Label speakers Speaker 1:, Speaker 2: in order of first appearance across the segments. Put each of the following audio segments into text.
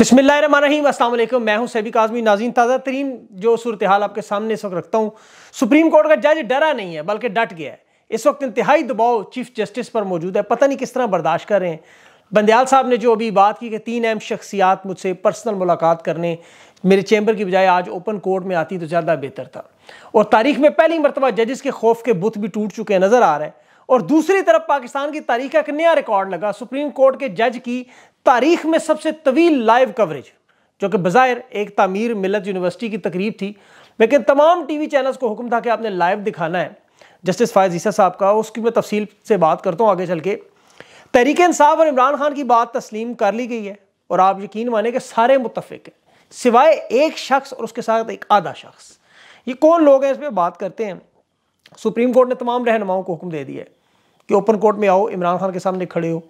Speaker 1: बसमिलीम असल मैं हूं सैबिक आजमी नाजीन ताज़ा तरीन जो सूरत हाल आपके सामने इस वक्त रखता हूं सुप्रीम कोर्ट का जज डरा नहीं है बल्कि डट गया है इस वक्त इंतहाई दबाव चीफ जस्टिस पर मौजूद है पता नहीं किस तरह बर्दाश्त कर रहे हैं बंदयाल साहब ने जो अभी बात की कि तीन अहम शख्सियात मुझसे पर्सनल मुलाकात करने मेरे चैम्बर की बजाय आज ओपन कोर्ट में आती तो ज़्यादा बेहतर था और तारीख में पहली मरतबा जजिस के खौफ के बुत भी टूट चुके नज़र आ रहे हैं और दूसरी तरफ पाकिस्तान की तारीख का एक नया रिकॉर्ड लगा सुप्रीम कोर्ट के जज की तारीख में सबसे तवील लाइव कवरेज जो कि बज़ाहिर एक तामीर मिलत यूनिवर्सिटी की तकरीब थी लेकिन तमाम टी वी चैनल्स को हुक्म था कि आपने लाइव दिखाना है जस्टिस फायज ईसा साहब का उसकी मैं तफसील से बात करता हूँ आगे चल के तहरीक इंसाफ और इमरान खान की बात तस्लीम कर ली गई है और आप यकीन माने कि सारे मुतफिक हैं सिवाय एक शख्स और उसके साथ एक आधा शख्स ये कौन लोग हैं इस पर बात करते हैं सुप्रीम कोर्ट ने तमाम रहनुमाओं को हुक्म दे दिया है कि ओपन कोर्ट में आओ इमरान खान के सामने खड़े हो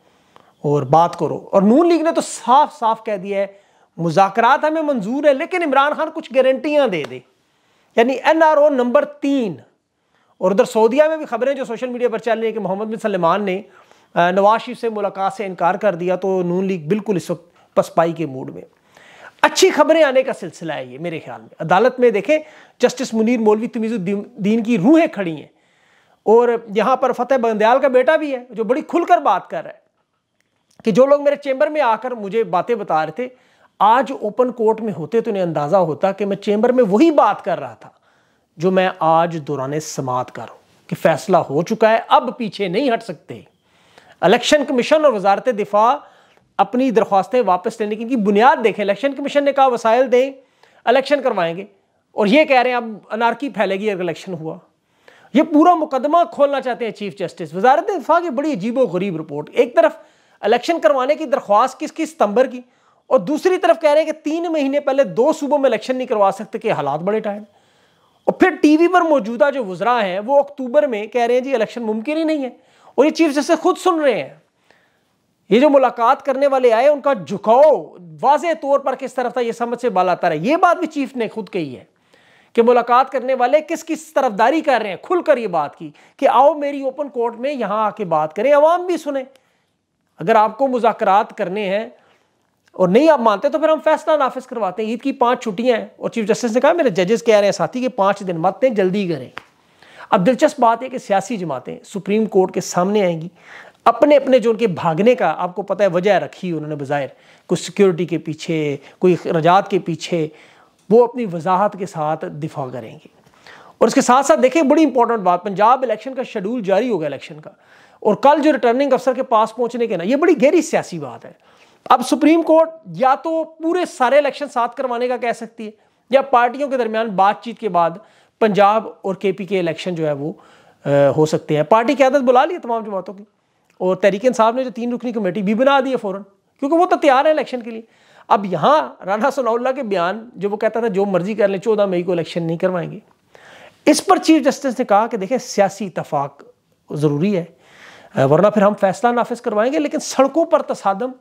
Speaker 1: और बात करो और नून लीग ने तो साफ साफ कह दिया है मुजाकरात हमें मंजूर है लेकिन इमरान खान कुछ गारंटियां दे दे यानी एन आर ओ नंबर तीन और उधर सऊदिया में भी खबरें जो सोशल मीडिया पर चल रही है कि मोहम्मद बिन सलमान ने नवाज शरीफ से मुलाकात से इनकार कर दिया तो नून लीग बिल्कुल इस वक्त पसपाई के मूड में अच्छी खबरें आने का सिलसिला है ये मेरे ख्याल में अदालत में देखें जस्टिस मुनीर मौलवी तमीज़ुद्दीन की रूहें खड़ी हैं और यहाँ पर फतेह बंदयाल का बेटा भी है जो बड़ी खुलकर बात कर रहा है कि जो लोग मेरे चेंबर में आकर मुझे बातें बता रहे थे आज ओपन कोर्ट में होते तो उन्हें अंदाज़ा होता कि मैं चेंबर में वही बात कर रहा था जो मैं आज दौरान समात कर कि फैसला हो चुका है अब पीछे नहीं हट सकते इलेक्शन कमीशन और वजारत दिफा अपनी दरख्वास्तें वापस लेने की बुनियाद देखें इलेक्शन कमीशन ने कहा वसायल दें इलेक्शन करवाएंगे और ये कह रहे हैं अब अनारकी फैलेगी अगर इलेक्शन हुआ ये पूरा मुकदमा खोलना चाहते हैं चीफ जस्टिस वजारत दिफा की बड़ी अजीबो गरीब रिपोर्ट एक तरफ इलेक्शन करवाने की दरख्वास्त किस किस सितंबर की और दूसरी तरफ कह रहे हैं कि तीन महीने पहले दो सूबों में इलेक्शन नहीं करवा सकते कि हालात बड़े टाइम और फिर टीवी पर मौजूदा जो वजरा हैं वो अक्टूबर में कह रहे हैं जी इलेक्शन मुमकिन ही नहीं है और ये चीफ जस्टिस खुद सुन रहे हैं ये जो मुलाकात करने वाले आए उनका झुकाव वाज तौर पर किस तरफ था यह समझ से बाल आता रहा यह बात भी चीफ ने खुद कही है कि मुलाकात करने वाले किस किस तरफदारी कर रहे हैं खुलकर ये बात की कि आओ मेरी ओपन कोर्ट में यहाँ आके बात करें आवाम भी सुने अगर आपको मुजाकर करने हैं और नहीं आप मानते तो फिर हम फैसला नाफिज करवाते हैं ईद की पांच छुट्टियां हैं और चीफ जस्टिस ने कहा मेरे जजेस कह रहे हैं साथी कि पांच दिन मत दें जल्दी करें अब दिलचस्प बात है कि सियासी जमातें सुप्रीम कोर्ट के सामने आएंगी अपने अपने जो उनके भागने का आपको पता है वजह रखी उन्होंने बाहिर कुछ सिक्योरिटी के पीछे कोई अखराज के पीछे वो अपनी वजाहत के साथ दिफा करेंगे और इसके साथ साथ देखें बड़ी इंपॉर्टेंट बात पंजाब इलेक्शन का शेड्यूल जारी होगा इलेक्शन का और कल जो रिटर्निंग अफसर के पास पहुंचने के ना ये बड़ी गहरी सियासी बात है अब सुप्रीम कोर्ट या तो पूरे सारे इलेक्शन साथ करवाने का कह सकती है या पार्टियों के दरमियान बातचीत के बाद पंजाब और के पी के इलेक्शन जो है वो आ, हो सकते हैं पार्टी की आदत बुला ली है तमाम जमातों की और तहरीक साहब ने जो तीन रुकनी कमेटी भी बना दी है फ़ौरन क्योंकि वो तो तैयार है इलेक्शन के लिए अब यहाँ राना सनाउल्ला के बयान जो वो कहता था जो मर्जी कर लें चौदह मई को इलेक्शन नहीं करवाएंगे इस पर चीफ जस्टिस ने कहा कि देखें सियासी इतफाक ज़रूरी है वरना फिर हम फैसला नाफिज करवाएंगे लेकिन सड़कों पर तसादम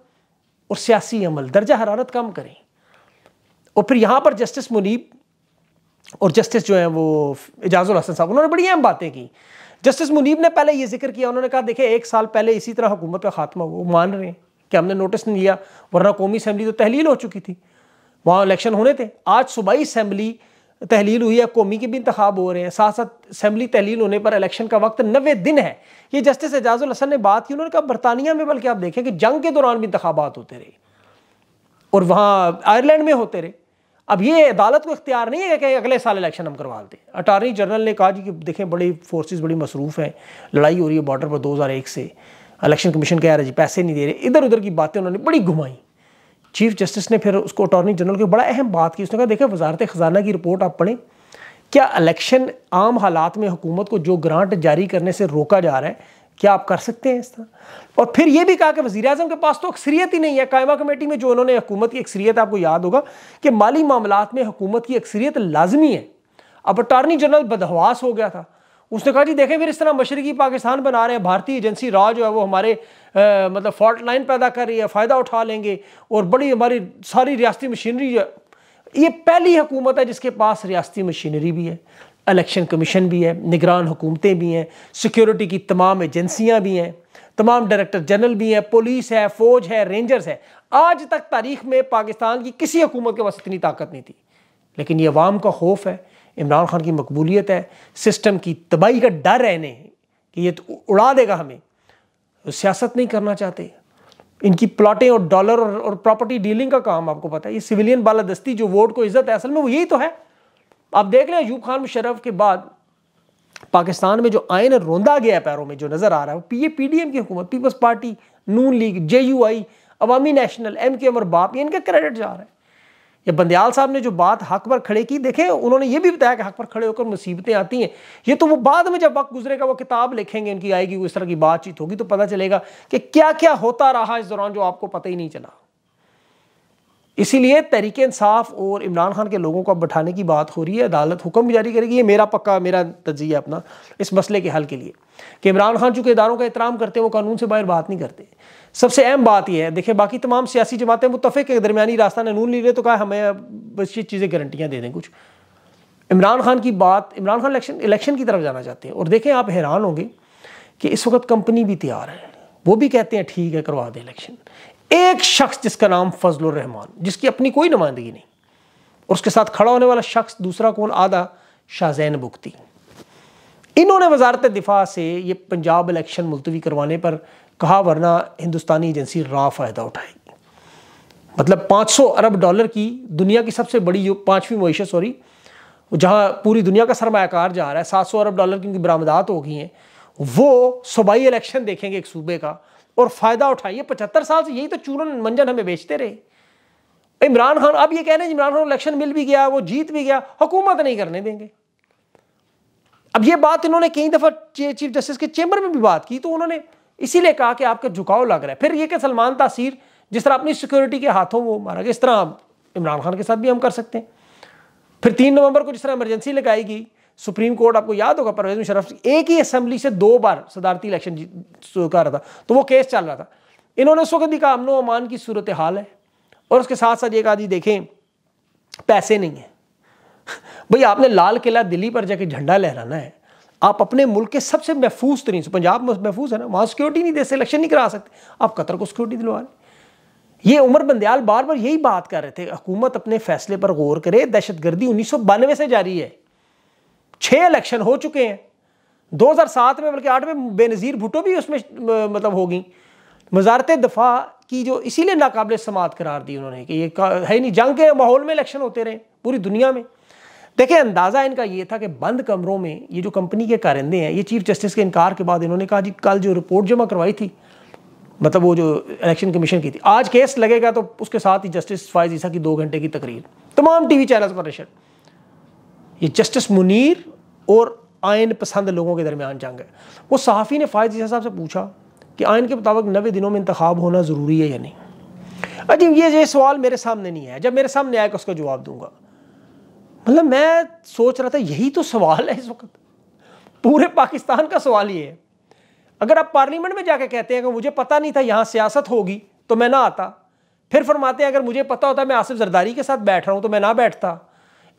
Speaker 1: और सियासी अमल दर्जा हरारत कम करें और फिर यहाँ पर जस्टिस मुनीब और जस्टिस जो है वो एजाजुल हसन साहब उन्होंने बड़ी अहम बातें की जस्टिस मुनीब ने पहले ये जिक्र किया उन्होंने कहा देखे एक साल पहले इसी तरह हुकूमत का खात्मा वो मान रहे हैं कि हमने नोटिस नहीं लिया वरना कौमी असम्बली तो तहलील हो चुकी थी वहाँ इलेक्शन होने थे आज सुबह असम्बली तहलील हुई है कौमी के भी इंतबाब हो रहे हैं साथ साथ असम्बली तहलील होने पर इलेक्शन का वक्त नबे दिन है ये जस्टिस एजाजुल हसन ने बात की उन्होंने कहा बरतानिया में बल्कि आप देखें कि जंग के दौरान भी इंतबात होते रहे और वहाँ आयरलैंड में होते रहे अब ये अदालत को इख्तियार नहीं है कि अगले साल इलेक्शन हम करवा दें अटारनी जनरल ने कहा जी कि देखें बड़ी फोर्स बड़ी मसरूफ़ हैं लड़ाई हो रही है बॉर्डर पर एक से इलेक्शन कमीशन कह रहा है जी पैसे नहीं दे रहे इधर उधर की बातें उन्होंने बड़ी घुमाई चीफ जस्टिस ने फिर उसको अटॉर्नी जनरल को बड़ा अहम बात की उसने कहा देखिए वजारत ख़जाना की रिपोर्ट आप पढ़ें क्या इलेक्शन आम हालात में हुकूमत को जो ग्रांट जारी करने से रोका जा रहा है क्या आप कर सकते हैं इस तरह और फिर ये भी कहा कि वजी अजम के पास तो अक्सरियत ही नहीं है कायमा कमेटी में जो उन्होंने हुकूमत की अक्सरियत आपको याद होगा कि माली मामला में हुकूमत की अक्सरियत लाजमी है अब अटारनी जनरल बदहवास हो गया था उसने कहा जी देखें फिर इस तरह मशरकी पाकिस्तान बना रहे हैं भारतीय एजेंसी राह जो है वो हमारे आ, मतलब फॉल्ट लाइन पैदा कर रही है फ़ायदा उठा लेंगे और बड़ी हमारी सारी रियासती मशीनरी जो ये पहली हुकूमत है जिसके पास रियासती मशीनरी भी है इलेक्शन कमीशन भी है निगरान हुकूमतें भी हैं सिक्योरिटी की तमाम एजेंसियाँ भी हैं तमाम डायरेक्टर जनरल भी हैं पुलिस है फ़ौज है रेंजर्स है आज तक तारीख में पाकिस्तान की किसी हुकूमत के पास इतनी ताकत नहीं थी लेकिन ये अवाम का खौफ है इमरान खान की मकबूलियत है सिस्टम की तबाही का डर है इन्हें कि ये तो उड़ा देगा हमें सियासत नहीं करना चाहते इनकी प्लाटें और डॉलर और, और प्रॉपर्टी डीलिंग का काम आपको पता है ये सिविलियन बालादस्ती जो वोट को इज्जत है असल में वो यही तो है आप देख लें अयूब खान मुशरफ के बाद पाकिस्तान में जो आयन रोंदा गया पैरों में जो नज़र आ रहा है वो P A P D M की हुकूमत पीपल्स पार्टी नून league J U I Awami national M K अमर बाप ये इनका क्रेडिट जा रहा है जब बंदयाल साहब ने जो बात हक पर खड़े की देखे उन्होंने ये भी बताया कि हक पर खड़े होकर मुसीबतें आती हैं ये तो वो बाद में जब वक्त गुजरेगा वो किताब लिखेंगे उनकी आएगी वो इस तरह की बातचीत होगी तो पता चलेगा कि क्या क्या होता रहा इस दौरान जो आपको पता ही नहीं चला इसीलिए तहरीक इंसाफ और इमरान खान के लोगों को अब बैठाने की बात हो रही है अदालत हुक्म जारी करेगी ये मेरा पक्का मेरा तजिया अपना इस मसले के हल के लिए कि इमरान खान चूंकि इदारों का एहतराम करते हैं वो कानून से बाहर बात नहीं करते सबसे अहम बात यह है देखिए बाकी तमाम सियासी जमातें मुतफ़े के दरमियानी रास्ता ने नून ली ले तो कहा हमें बस ये चीज़ें गारंटियाँ दे दें कुछ इमरान खान की बात इमरान खान इलेक्शन इलेक्शन की तरफ जाना चाहते हैं और देखें आप हैरान होंगे कि इस वक्त कंपनी भी तैयार है वो भी कहते हैं ठीक है करवा दें इलेक्शन एक शख्स जिसका नाम फजल रहमान जिसकी अपनी कोई नुमाइंदगी नहीं और उसके साथ खड़ा होने वाला शख्स दूसरा कौन आधा शाहजैन बुख्ती इन्होंने वजारत दिफा से ये पंजाब इलेक्शन मुलतवी करवाने पर कहा वरना हिंदुस्तानी एजेंसी रा फ़ायदा उठाएगी मतलब 500 अरब डॉलर की दुनिया की सबसे बड़ी पांचवी मीशत सॉरी जहाँ पूरी दुनिया का सरमाकार जा रहा है 700 अरब डॉलर की उनकी बरामदात हो गई हैं वो सूबाई इलेक्शन देखेंगे एक सूबे का और फ़ायदा उठाइए पचहत्तर साल से यही तो चूरन मंजन हमें बेचते रहे इमरान खान अब ये कह रहे हैं इमरान खान इलेक्शन मिल भी गया वो जीत भी गया हुकूमत नहीं करने देंगे अब ये बात इन्होंने कई दफ़ा चीफ जस्टिस के चेंबर में भी बात की तो उन्होंने इसीलिए कहा कि आपके झुकाव लग रहा है फिर ये कि सलमान तासीर जिस तरह अपनी सिक्योरिटी के हाथों वो मारा गया इस तरह आप इमरान खान के साथ भी हम कर सकते हैं फिर तीन नवंबर को जिस तरह इमरजेंसी लगाई गई सुप्रीम कोर्ट आपको याद होगा परवेज मुशरफ एक ही असम्बली से दो बार सदारती इलेक्शन तो कर रहा था तो वो केस चल रहा था इन्होंने उस वक्त कहा अमनो अमान की सूरत हाल है और उसके साथ साथ ये कहा जी देखें पैसे नहीं हैं भाई आपने लाल किला दिल्ली पर जाके झंडा लहराना है आप अपने मुल्क के सबसे महफूज तरीन से पंजाब महफूज है ना वहाँ सिक्योरिटी नहीं दे सिलेक्शन नहीं करा सकते आप कतर को सिक्योरिटी दिलवा लें ये उमर बंदयाल बार बार यही बात कर रहे थे हुकूमत अपने फैसले पर गौर करे दहशत गर्दी उन्नीस सौ बानवे से जारी है छः इलेक्शन हो चुके हैं दो हज़ार सात में बल्कि आठ में बेनज़ीर भुटो भी उसमें मतलब हो गई वजारत दफ़ा की जो इसीलिए नाकबले समात करार दी उन्होंने कि ये है नहीं जंग के माहौल में इलेक्शन होते रहे पूरी दुनिया में देखिए अंदाज़ा इनका ये था कि बंद कमरों में ये जो कंपनी के कारिंदे हैं ये चीफ जस्टिस के इनकार के बाद इन्होंने कहा जी कल जो रिपोर्ट जमा करवाई थी मतलब वो जो इलेक्शन कमीशन की थी आज केस लगेगा तो उसके साथ ही जस्टिस फायज ईसा की दो घंटे की तकरीर तमाम टीवी चैनल्स पर रशर ये जस्टिस मुनीर और आयन पसंद लोगों के दरमियान जंग है वो सहाफ़ी ने फायज ईसा साहब से पूछा कि आयन के मुताबिक नवे दिनों में इंतखब होना ज़रूरी है या नहीं अजीब ये ये सवाल मेरे सामने नहीं है जब मेरे सामने आएगा उसका जवाब दूंगा मतलब मैं सोच रहा था यही तो सवाल है इस वक्त पूरे पाकिस्तान का सवाल ये है अगर आप पार्लियामेंट में जाके कहते हैं कि मुझे पता नहीं था यहाँ सियासत होगी तो मैं ना आता फिर फरमाते हैं अगर मुझे पता होता मैं आसिफ जरदारी के साथ बैठ रहा हूँ तो मैं ना बैठता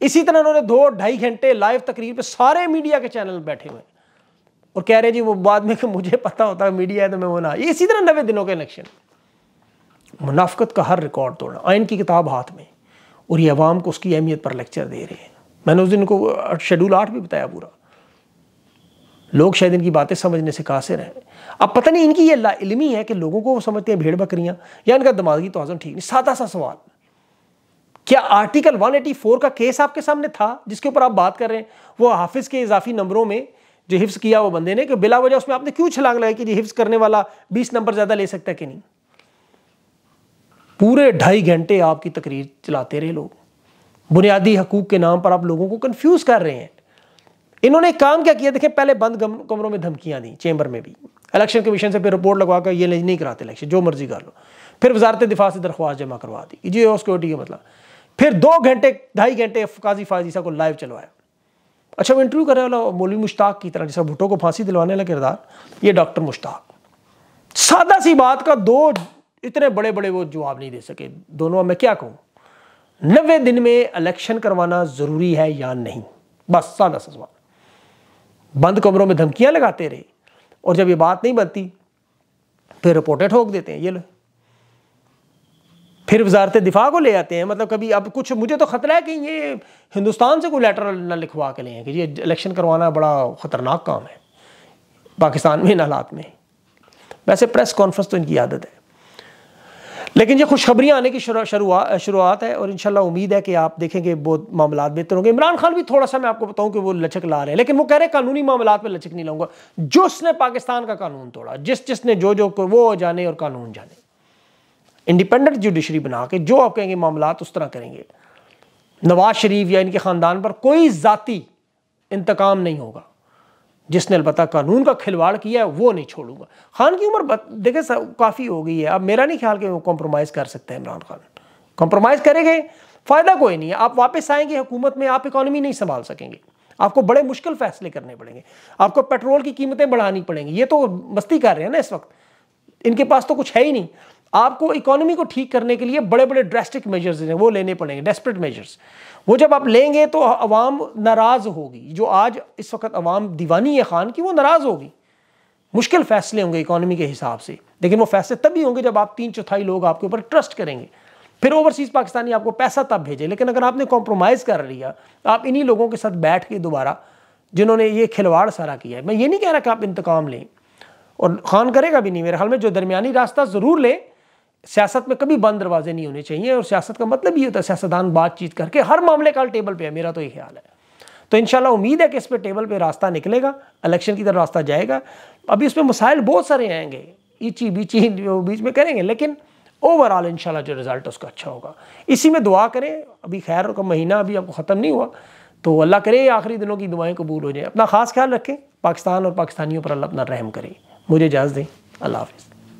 Speaker 1: इसी तरह उन्होंने दो ढाई घंटे लाइव तकरीर पर सारे मीडिया के चैनल बैठे हुए और कह रहे जी वो बाद में कि मुझे पता होता है मीडिया है तो मैं वो ना ये इसी तरह नवे दिनों के इलेक्शन मुनाफ्त का हर रिकॉर्ड तोड़ा आइन की किताब हाथ में और ये आवाम को उसकी अहमियत पर लेक्चर दे रहे हैं मैंने उस दिन को शेड्यूल आठ भी बताया पूरा लोग शायद इनकी बातें समझने से कासिर हैं अब पता नहीं इनकी ये इलमी है कि लोगों को वो समझते हैं भेड़ बकरियां या इनका दिमागी तोज़न ठीक नहीं सादा सा सवाल क्या आर्टिकल 184 का केस आपके सामने था जिसके ऊपर आप बात कर रहे हैं वो हाफिज़ के इजाफी नंबरों में जो हिफ्स किया वो बंदे ने कि बिला वजह उसमें आपने क्यों छलांग लगाई कि हिफ्स करने वाला बीस नंबर ज़्यादा ले सकता है कि नहीं पूरे ढाई घंटे आपकी तकरीर चलाते रहे लोग बुनियादी हकूक के नाम पर आप लोगों को कन्फ्यूज़ कर रहे हैं इन्होंने काम क्या किया देखें पहले बंद कमरों में धमकियाँ दी चेंबर में भी इलेक्शन कमीशन से फिर रिपोर्ट लगवा कर ये नहीं कराते इलेक्शन जो मर्जी कर लो फिर वजारत दिफा से दरख्वास्त जमा करवा दी जी सिक्योरिटी का मतलब फिर दो घंटे ढाई घंटे काजी फाजीसा को लाइव चलवाया अच्छा वो इंटरव्यू कर रहे वाला मौलवी मुश्ताक की तरह जैसा भुटो को फांसी दिलवाने वाला किरदार ये डॉक्टर मुश्ताक सादा सी बात का दो इतने बड़े बड़े वो जवाब नहीं दे सके दोनों मैं क्या कहूँ नबे दिन में इलेक्शन करवाना ज़रूरी है या नहीं बस सादा सा सवाल बंद कमरों में धमकियां लगाते रहे और जब ये बात नहीं बनती फिर रिपोर्टें ठोक देते हैं ये लो फिर वजारत दिफा को ले आते हैं मतलब कभी अब कुछ मुझे तो ख़तरा है कि ये हिंदुस्तान से कोई लेटर ना लिखवा के लें कि ये इलेक्शन करवाना बड़ा ख़तरनाक काम है पाकिस्तान में इन हालात में वैसे प्रेस कॉन्फ्रेंस तो इनकी आदत है लेकिन ये खुशखबरियाँ आने की शुरुआत शुरुआत है और इन उम्मीद है कि आप देखेंगे बहुत मामला बेहतर होंगे इमरान खान भी थोड़ा सा मैं आपको बताऊं कि वो लचक ला रहे हैं लेकिन वो कह रहे हैं कानूनी मामला पर लचक नहीं लाऊंगा जो उसने पाकिस्तान का कानून तोड़ा जिस जिसने जो जो वो जाने और कानून जाने इंडिपेंडेंट जुडिशरी बना के जो आप कहेंगे मामला उस तरह करेंगे नवाज शरीफ या इनके ख़ानदान पर कोई ज़ाती इंतकाम नहीं होगा जिसने अलबत् कानून का खिलवाड़ किया है वो नहीं छोड़ूंगा खान की उम्र देखे काफ़ी हो गई है अब मेरा नहीं ख्याल कि वो कॉम्प्रोमाइज़ कर सकते हैं इमरान खान कॉम्प्रोमाइज़ करेंगे फ़ायदा कोई नहीं है आप वापस आएंगे हुकूमत में आप इकानमी नहीं संभाल सकेंगे आपको बड़े मुश्किल फैसले करने पड़ेंगे आपको पेट्रोल की कीमतें बढ़ानी पड़ेंगी ये तो मस्ती कर रहे हैं ना इस वक्त इनके पास तो कुछ है ही नहीं आपको इकोनॉमी को ठीक करने के लिए बड़े बड़े ड्रेस्टिक मेजर्स हैं वो लेने पड़ेंगे डेस्परेट मेजर्स वो जब आप लेंगे तो अवाम नाराज़ होगी जो आज इस वक्त अवाम दीवानी है खान की वो नाराज़ होगी मुश्किल फैसले होंगे इकोनॉमी के हिसाब से लेकिन वो फैसले तभी होंगे जब आप तीन चौथाई लोग आपके ऊपर ट्रस्ट करेंगे फिर ओवरसीज़ पाकिस्तानी आपको पैसा तब भेजे लेकिन अगर आपने कॉम्प्रोमाइज़ कर लिया तो आप इन्हीं लोगों के साथ बैठ के दोबारा जिन्होंने ये खिलवाड़ सारा किया है मैं ये नहीं कह रहा कि आप इंतकाम लें और खान करेगा भी नहीं मेरे ख्याल में जो दरमियानी रास्ता ज़रूर ले सियासत में कभी बंद दरवाजे नहीं होने चाहिए और सियासत का मतलब ये होता है सियासतदान बातचीत करके हर मामले का टेबल पे है मेरा तो ये ख्याल है तो इन उम्मीद है कि इस पर टेबल पर रास्ता निकलेगा इलेक्शन की तरफ रास्ता जाएगा अभी उसमें मसाइल बहुत सारे आएंगे ईची बीची बीच में करेंगे लेकिन ओवरऑल इन जो रिज़ल्ट उसका अच्छा होगा इसी में दुआ करें अभी खैर का महीना अभी आपको ख़त्म नहीं हुआ तो अल्लाह करे आखिरी दिनों की दुआएँ कबूल हो जाए अपना ख़ास ख्याल रखें पाकिस्तान और पाकिस्तानियों पर अल्लाह अपना रहम करें मुझे इजाज़त दें अल्लाह हाफिज़